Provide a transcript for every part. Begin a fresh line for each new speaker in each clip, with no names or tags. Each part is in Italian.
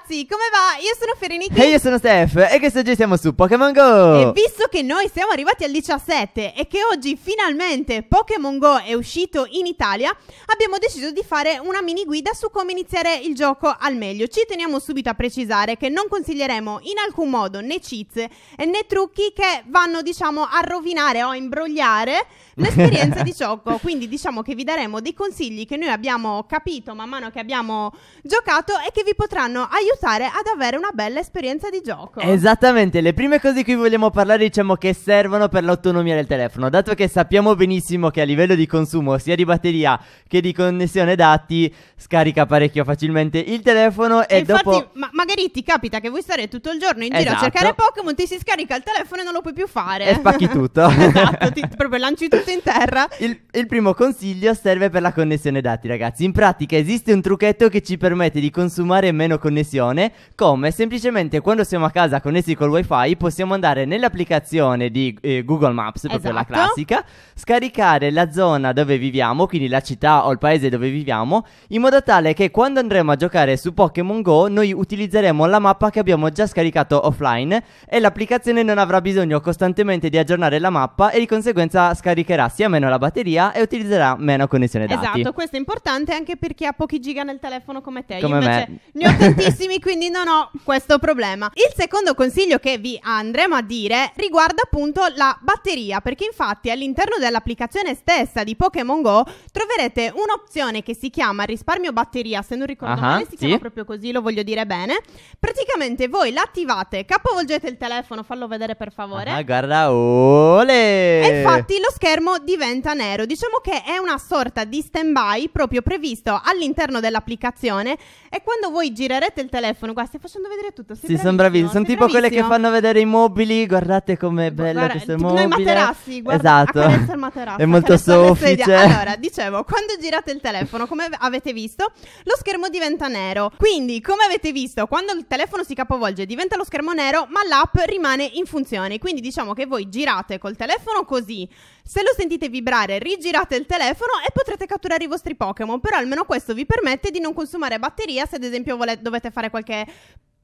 ragazzi, come va? Io sono Fereniki E io
sono Steph e che oggi siamo su Pokémon GO E
visto che noi siamo arrivati al 17 e che oggi finalmente Pokémon GO è uscito in Italia Abbiamo deciso di fare una mini guida su come iniziare il gioco al meglio Ci teniamo subito a precisare che non consiglieremo in alcun modo né cheats né trucchi che vanno diciamo a rovinare o a imbrogliare l'esperienza di gioco Quindi diciamo che vi daremo dei consigli che noi abbiamo capito man mano che abbiamo giocato e che vi potranno aiutare aiutare ad avere una bella esperienza di gioco.
Esattamente, le prime cose di cui vogliamo parlare diciamo che servono per l'autonomia del telefono, dato che sappiamo benissimo che a livello di consumo sia di batteria che di connessione dati scarica parecchio facilmente il telefono e, e infatti, dopo...
Ma magari ti capita che vuoi stare tutto il giorno in esatto. giro a esatto. cercare Pokémon, ti si scarica il telefono e non lo puoi più fare. E spacchi tutto. esatto, ti, proprio lanci tutto in terra. Il, il primo consiglio
serve per la connessione dati ragazzi, in pratica esiste un trucchetto che ci permette di consumare meno connessione trasmissione come semplicemente quando siamo a casa connessi col wifi possiamo andare nell'applicazione di eh, Google Maps, proprio esatto. la classica, scaricare la zona dove viviamo, quindi la città o il paese dove viviamo, in modo tale che quando andremo a giocare su Pokémon Go noi utilizzeremo la mappa che abbiamo già scaricato offline e l'applicazione non avrà bisogno costantemente di aggiornare la mappa e di conseguenza scaricherà sia meno la batteria e utilizzerà meno connessione dati. Esatto, questo
è importante anche per chi ha pochi giga nel telefono come te. Come Io invece me. ne ho tantissimi bravissimi, quindi non ho questo problema. Il secondo consiglio che vi andremo a dire riguarda appunto la batteria, perché infatti all'interno dell'applicazione stessa di Pokémon Go troverete un'opzione che si chiama risparmio batteria, se non ricordo uh-huh, male si sì. chiama proprio così, lo voglio dire bene. Praticamente voi l'attivate, capovolgete il telefono, fallo vedere per favore. Ah,
guarda, ole! E infatti
lo schermo diventa nero. Diciamo che è una sorta di stand-by proprio previsto all'interno dell'applicazione e quando voi girerete il del telefono, qua stai facendo vedere tutto. Sei sì, sono
bravissimi. Sono tipo bravissimo. quelle che fanno vedere i mobili. Guardate com'è bello guarda, questo mobile. Noi materassi, guarda, esatto. il materasso. È molto soffice. Allora,
dicevo, quando girate il telefono, come avete visto, lo schermo diventa nero. Quindi, come avete visto, quando il telefono si capovolge diventa lo schermo nero, ma l'app rimane in funzione. Quindi diciamo che voi girate col telefono così. Se lo sentite vibrare, rigirate il telefono e potrete catturare i vostri Pokémon. Però almeno questo vi permette di non consumare batteria se ad esempio volete, dovete fare fare qualche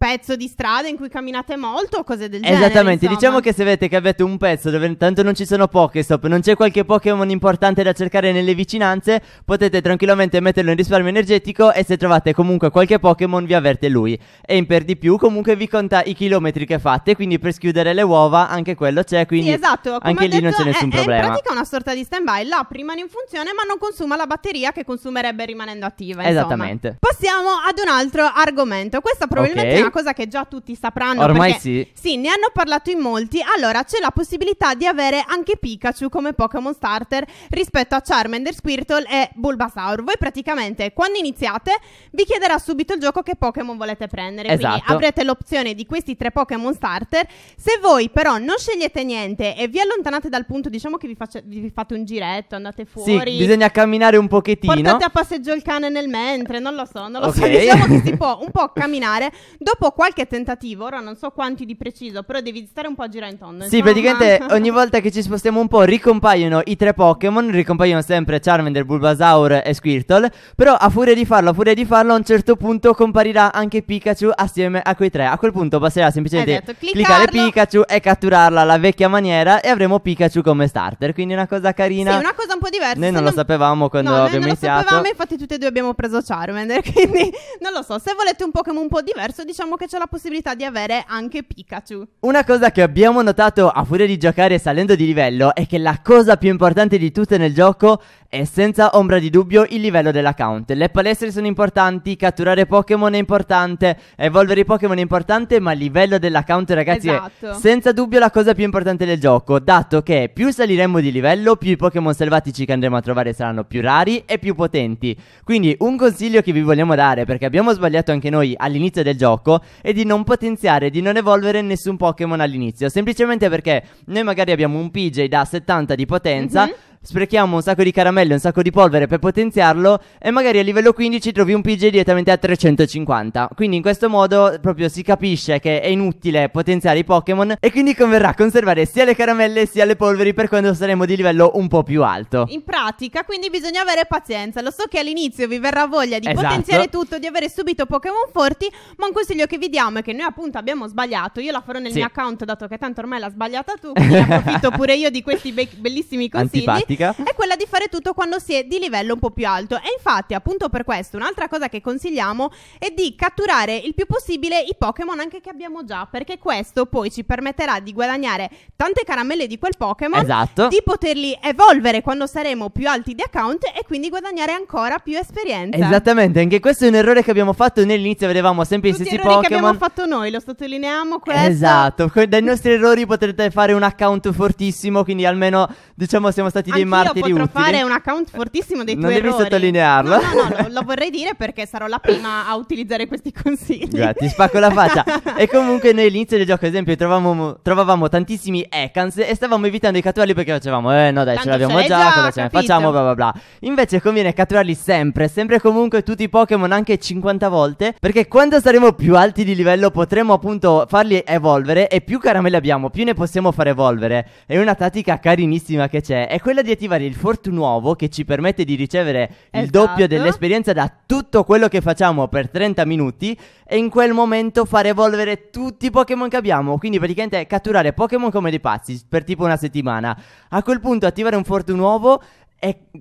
pezzo di strada in cui camminate molto o cose del genere. Esattamente, diciamo
che se vedete che avete un pezzo dove tanto non ci sono Pokéstop, non c'è qualche Pokémon importante da cercare nelle vicinanze, potete tranquillamente metterlo in risparmio energetico e se trovate comunque qualche Pokémon vi avverte lui. E in per di più comunque vi conta i chilometri che fate, quindi per schiudere le uova anche quello c'è, quindi sì, esatto, anche lì non c'è nessun è, problema. È in pratica
una sorta di stand-by, la prima in funzione ma non consuma la batteria che consumerebbe rimanendo attiva. Insomma. Esattamente. Passiamo ad un altro argomento. Questa probabilmente okay. è una cosa che già tutti sapranno. Ormai perché, sì. Sì, ne hanno parlato in molti. Allora, c'è la possibilità di avere anche Pikachu come Pokémon starter rispetto a Charmander, Squirtle e Bulbasaur. Voi praticamente quando iniziate vi chiederà subito il gioco che Pokémon volete prendere. Esatto. Quindi avrete l'opzione di questi tre Pokémon starter. Se voi però non scegliete niente e vi allontanate dal punto, diciamo che vi, faccia, vi fate un giretto, andate fuori. Sì, bisogna
camminare un pochettino. Portate a
passeggio il cane nel mentre, non lo so, non lo okay. so. Diciamo che si può un po' camminare. Dopo dopo qualche tentativo, ora non so quanti di preciso, però devi stare un po' a girare intorno. Sì, insomma. praticamente
ogni volta che ci spostiamo un po' ricompaiono i tre Pokémon, ricompaiono sempre Charmander, Bulbasaur e Squirtle, però a furia di farlo, a furia di farlo, a un certo punto comparirà anche Pikachu assieme a quei tre. A quel punto basterà semplicemente esatto, cliccare Pikachu e catturarla alla vecchia maniera e avremo Pikachu come starter, quindi una cosa carina. Sì, una
cosa un po' diversa. Noi non lo
sapevamo quando no, abbiamo iniziato. No, non lo sapevamo,
infatti tutti e due abbiamo preso Charmander, quindi non lo so, se volete un Pokémon un po' diverso, diciamo diciamo che c'è la possibilità di avere anche Pikachu.
Una cosa che abbiamo notato a furia di giocare salendo di livello è che la cosa più importante di tutte nel gioco è senza ombra di dubbio il livello dell'account. Le palestre sono importanti, catturare Pokémon è importante, evolvere i Pokémon è importante, ma il livello dell'account ragazzi esatto. è senza dubbio la cosa più importante del gioco, dato che più saliremo di livello, più i Pokémon selvatici che andremo a trovare saranno più rari e più potenti. Quindi un consiglio che vi vogliamo dare, perché abbiamo sbagliato anche noi all'inizio del gioco, e di non potenziare, di non evolvere nessun Pokémon all'inizio. Semplicemente perché noi magari abbiamo un PJ da 70 di potenza. Mm-hmm sprechiamo un sacco di caramelle, un sacco di polvere per potenziarlo e magari a livello 15 trovi un PG direttamente a 350. Quindi in questo modo proprio si capisce che è inutile potenziare i Pokémon e quindi converrà conservare sia le caramelle sia le polveri per quando saremo di livello un po' più alto.
In pratica, quindi bisogna avere pazienza. Lo so che all'inizio vi verrà voglia di esatto. potenziare tutto, di avere subito Pokémon forti, ma un consiglio che vi diamo è che noi appunto abbiamo sbagliato. Io la farò nel sì. mio account dato che tanto ormai l'ha sbagliata tu, quindi approfitto pure io di questi be- bellissimi consigli. Antipatico pratica è quella di fare tutto quando si è di livello un po' più alto. E infatti, appunto per questo, un'altra cosa che consigliamo è di catturare il più possibile i Pokémon anche che abbiamo già, perché questo poi ci permetterà di guadagnare tante caramelle di quel Pokémon, esatto. di poterli evolvere quando saremo più alti di account e quindi guadagnare ancora più esperienza. Esattamente,
anche questo è un errore che abbiamo fatto nell'inizio, vedevamo sempre Tutti i stessi Pokémon. che abbiamo
fatto noi, lo sottolineiamo questo. Esatto,
dai nostri errori potrete fare un account fortissimo, quindi almeno diciamo siamo stati dei dei martiri utili. potrò fare un
account fortissimo dei non tuoi errori. Non devi
sottolinearlo. No, no,
no lo, lo, vorrei dire perché sarò la prima a utilizzare questi consigli. Guarda,
ti spacco la faccia. e comunque noi all'inizio del gioco, ad esempio, trovavamo, trovavamo tantissimi Ekans e stavamo evitando i catturarli perché facevamo, eh no dai, Tanto ce l'abbiamo ce già, già, cosa ce ne facciamo, bla bla bla. Invece conviene catturarli sempre, sempre comunque tutti i Pokémon, anche 50 volte, perché quando saremo più alti di livello potremo appunto farli evolvere e più caramelle abbiamo, più ne possiamo far evolvere. È una tattica carinissima che c'è, è quella di riattivare il Nuovo che ci permette di ricevere esatto. il doppio dell'esperienza da tutto quello che facciamo per 30 minuti e in quel momento far evolvere tutti i Pokémon che abbiamo. Quindi praticamente catturare Pokémon come dei pazzi per tipo una settimana. A quel punto attivare un Fort Nuovo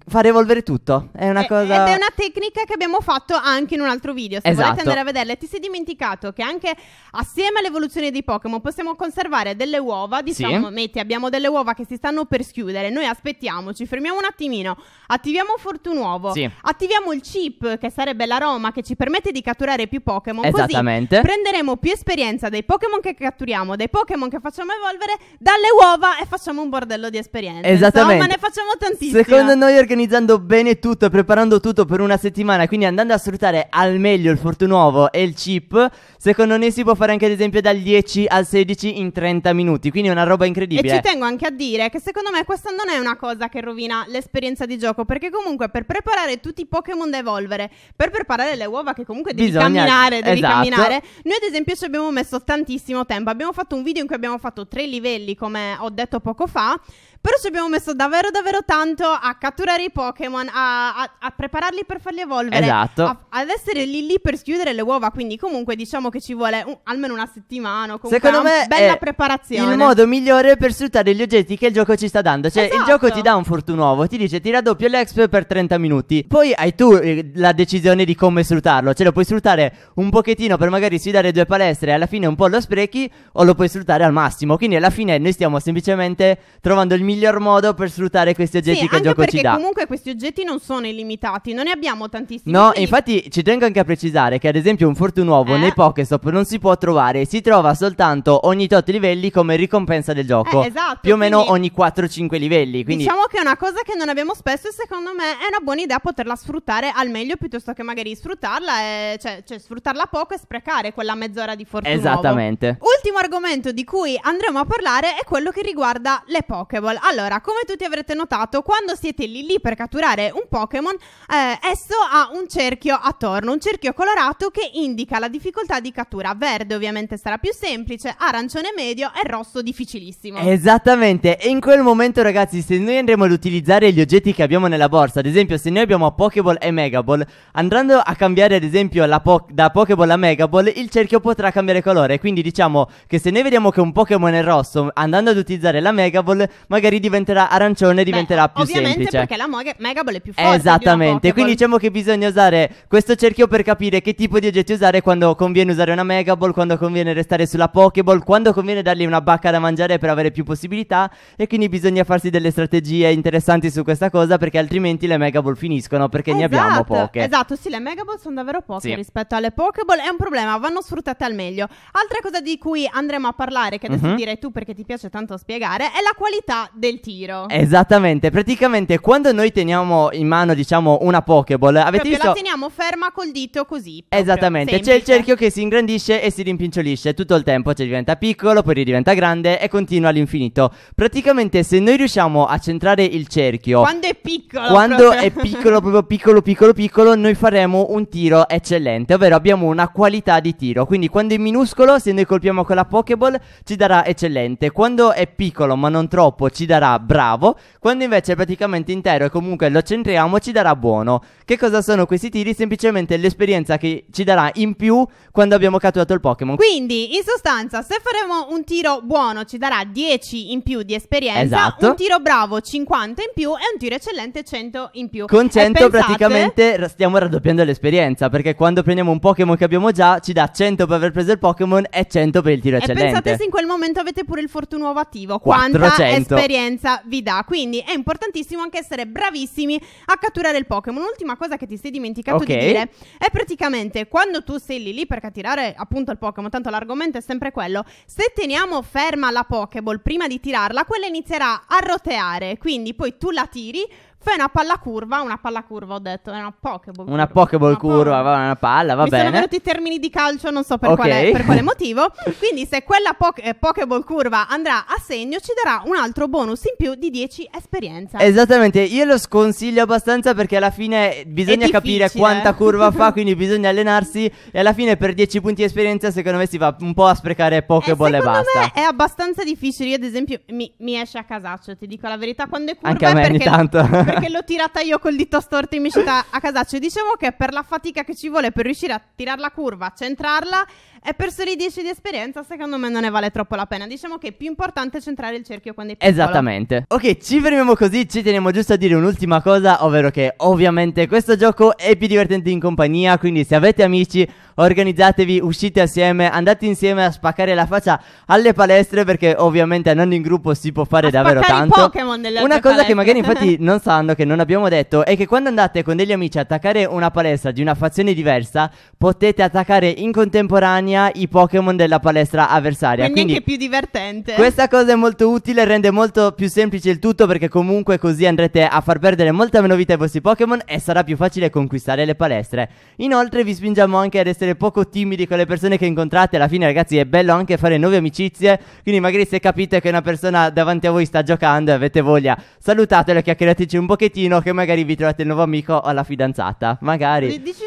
far evolvere tutto. È una e, eh, cosa. Ed è una
tecnica che abbiamo fatto anche in un altro video. Se esatto. volete andare a vederla, ti sei dimenticato che anche assieme all'evoluzione dei Pokémon possiamo conservare delle uova. Diciamo, sì. metti, abbiamo delle uova che si stanno per schiudere. Noi aspettiamoci fermiamo un attimino, attiviamo Fortun Uovo, sì. attiviamo il chip che sarebbe l'aroma che ci permette di catturare più Pokémon. Esattamente. Così prenderemo più esperienza dei Pokémon che catturiamo, dei Pokémon che facciamo evolvere, dalle uova e facciamo un bordello di esperienza Esattamente. ma ne facciamo tantissime. Secondo Stando
noi organizzando bene tutto, e preparando tutto per una settimana, quindi andando a sfruttare al meglio il Fortunuovo e il chip, secondo me si può fare anche ad esempio dal 10 al 16 in 30 minuti, quindi è una roba incredibile. E ci
tengo anche a dire che secondo me questa non è una cosa che rovina l'esperienza di gioco, perché comunque per preparare tutti i Pokémon da evolvere, per preparare le uova che comunque devi Bisogna... camminare, devi esatto. camminare, noi ad esempio ci abbiamo messo tantissimo tempo, abbiamo fatto un video in cui abbiamo fatto tre livelli come ho detto poco fa però ci abbiamo messo davvero, davvero tanto a catturare i Pokémon, a, a, a prepararli per farli evolvere. Esatto. A, ad essere lì lì per schiudere le uova. Quindi, comunque, diciamo che ci vuole un, almeno una settimana. Comunque Secondo una me, bella preparazione. Il modo
migliore per sfruttare gli oggetti che il gioco ci sta dando. Cioè, esatto. il gioco esatto. ti dà un fortunuovo, ti dice ti raddoppio l'Exp per 30 minuti. Poi hai tu eh, la decisione di come sfruttarlo. Cioè, lo puoi sfruttare un pochettino per magari sfidare due palestre e alla fine un po' lo sprechi, o lo puoi sfruttare al massimo. Quindi, alla fine, noi stiamo semplicemente trovando il migliore miglior modo per sfruttare questi oggetti sì, che il gioco ci dà. Perché comunque
questi oggetti non sono illimitati, non ne abbiamo tantissimi. No, quindi...
infatti ci tengo anche a precisare che ad esempio un fortune uovo eh. nei Pokestop non si può trovare, si trova soltanto ogni tot livelli come ricompensa del gioco. Eh, esatto. Più o meno ogni 4-5 livelli. Quindi... Diciamo
che è una cosa che non abbiamo spesso e secondo me è una buona idea poterla sfruttare al meglio piuttosto che magari sfruttarla, e, cioè, cioè sfruttarla poco e sprecare quella mezz'ora di fortuna. Esattamente. Uovo. Ultimo argomento di cui andremo a parlare è quello che riguarda le Pokéball. Allora, come tutti avrete notato, quando siete lì lì per catturare un Pokémon, eh, esso ha un cerchio attorno, un cerchio colorato che indica la difficoltà di cattura. Verde ovviamente sarà più semplice, arancione medio e rosso difficilissimo.
Esattamente, e in quel momento ragazzi, se noi andremo ad utilizzare gli oggetti che abbiamo nella borsa, ad esempio se noi abbiamo Pokéball e Megaball, andando a cambiare ad esempio po- da Pokéball a Megaball, il cerchio potrà cambiare colore. Quindi diciamo che se noi vediamo che un Pokémon è rosso, andando ad utilizzare la Megaball, magari Mary diventerà arancione e diventerà più ovviamente semplice.
Ovviamente perché la Megaball è più forte. Esattamente. Quindi
diciamo che bisogna usare questo cerchio per capire che tipo di oggetti usare, quando conviene usare una Megaball, quando conviene restare sulla Pokéball, quando conviene dargli una bacca da mangiare per avere più possibilità. E quindi bisogna farsi delle strategie interessanti su questa cosa perché altrimenti le Megaball finiscono perché esatto, ne abbiamo esatto, poche. Esatto,
sì, le Megaball sono davvero poche sì. rispetto alle Pokéball. È un problema, vanno sfruttate al meglio. Altra cosa di cui andremo a parlare, che adesso mm-hmm. direi tu perché ti piace tanto spiegare, è la qualità del tiro.
Esattamente, praticamente quando noi teniamo in mano, diciamo, una Pokéball, avete proprio visto... la
teniamo ferma col dito così. Proprio, Esattamente, semplice. c'è il
cerchio che si ingrandisce e si rimpicciolisce tutto il tempo, cioè diventa piccolo, poi diventa grande e continua all'infinito. Praticamente se noi riusciamo a centrare il cerchio... Quando
è piccolo. Quando proprio. è piccolo,
proprio piccolo, piccolo, piccolo, noi faremo un tiro eccellente, ovvero abbiamo una qualità di tiro. Quindi quando è minuscolo, se noi colpiamo con la Pokéball, ci darà eccellente. Quando è piccolo ma non troppo, ci ci darà bravo, quando invece praticamente intero e comunque lo centriamo ci darà buono. Che cosa sono questi tiri? Semplicemente l'esperienza che ci darà in più quando abbiamo catturato il Pokémon. Quindi,
in sostanza, se faremo un tiro buono ci darà 10 in più di esperienza, esatto. un tiro bravo 50 in più e un tiro eccellente 100 in più. Con 100 pensate... praticamente
stiamo raddoppiando l'esperienza, perché quando prendiamo un Pokémon che abbiamo già ci dà 100 per aver preso il Pokémon e 100 per il tiro eccellente. E pensate se in
quel momento avete pure il Fortunuovo attivo, 400. quanta esperienza esperienza vi dà. Quindi è importantissimo anche essere bravissimi a catturare il Pokémon. Un'ultima cosa che ti sei dimenticato okay. di dire è praticamente quando tu sei lì lì per catturare appunto il Pokémon, tanto l'argomento è sempre quello, se teniamo ferma la Pokéball prima di tirarla, quella inizierà a roteare, quindi poi tu la tiri Fai una palla curva, una palla curva ho detto, è una Pokéball Una
Pokéball curva, palla. una palla, va Mi bene. sono venuti
i termini di calcio, non so per, okay. quale, per quale motivo. Quindi se quella po- eh, Pokéball curva andrà a segno ci darà un altro bonus in più di 10 esperienza.
Esattamente, io lo sconsiglio abbastanza perché alla fine bisogna capire quanta curva fa, quindi bisogna allenarsi e alla fine per 10 punti di esperienza secondo me si va un po' a sprecare Pokéball eh, e basta. Secondo
Me è abbastanza difficile, io ad esempio mi, mi esce a casaccio, ti dico la verità, quando è curva Anche a me perché... ogni tanto. perché l'ho tirata io col dito storto in miscita a casaccio. Dicevo che per la fatica che ci vuole per riuscire a tirare la curva, a centrarla, e per soli 10 di esperienza, secondo me non ne vale troppo la pena. Diciamo che è più importante centrare il cerchio quando è piccolo.
Esattamente. Ok, ci fermiamo così. Ci teniamo giusto a dire un'ultima cosa, ovvero che ovviamente questo gioco è più divertente in compagnia. Quindi, se avete amici, organizzatevi, uscite assieme, andate insieme a spaccare la faccia alle palestre. Perché ovviamente andando in gruppo si può fare a davvero tanto. Pokémon delle Una cosa palestre. che magari infatti non sanno, che non abbiamo detto, è che quando andate con degli amici a attaccare una palestra di una fazione diversa, potete attaccare in contemporanea scampagna i Pokémon della palestra avversaria. Quindi, quindi anche più
divertente. Questa
cosa è molto utile, rende molto più semplice il tutto perché comunque così andrete a far perdere molta meno vita ai vostri Pokémon e sarà più facile conquistare le palestre. Inoltre vi spingiamo anche ad essere poco timidi con le persone che incontrate, alla fine ragazzi è bello anche fare nuove amicizie, quindi magari se capite che una persona davanti a voi sta giocando e avete voglia, salutatelo e chiacchierateci un pochettino che magari vi trovate il nuovo amico o la fidanzata, magari.
Dici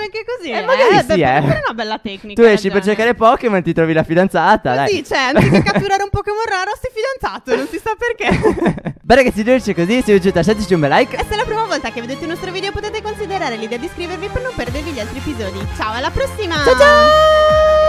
funziona anche così. Eh, eh? magari eh, sì, beh, eh. è una bella tecnica. Tu esci per cercare
Pokémon, ti trovi la fidanzata. Sì,
cioè, anziché catturare un Pokémon raro, sei fidanzato, non si sa perché.
beh, ragazzi, dolce così, se vi è piaciuto lasciateci un bel like.
E se è la prima volta che vedete il nostro video potete considerare l'idea di iscrivervi per non perdervi gli altri episodi. Ciao, alla prossima! Ciao ciao!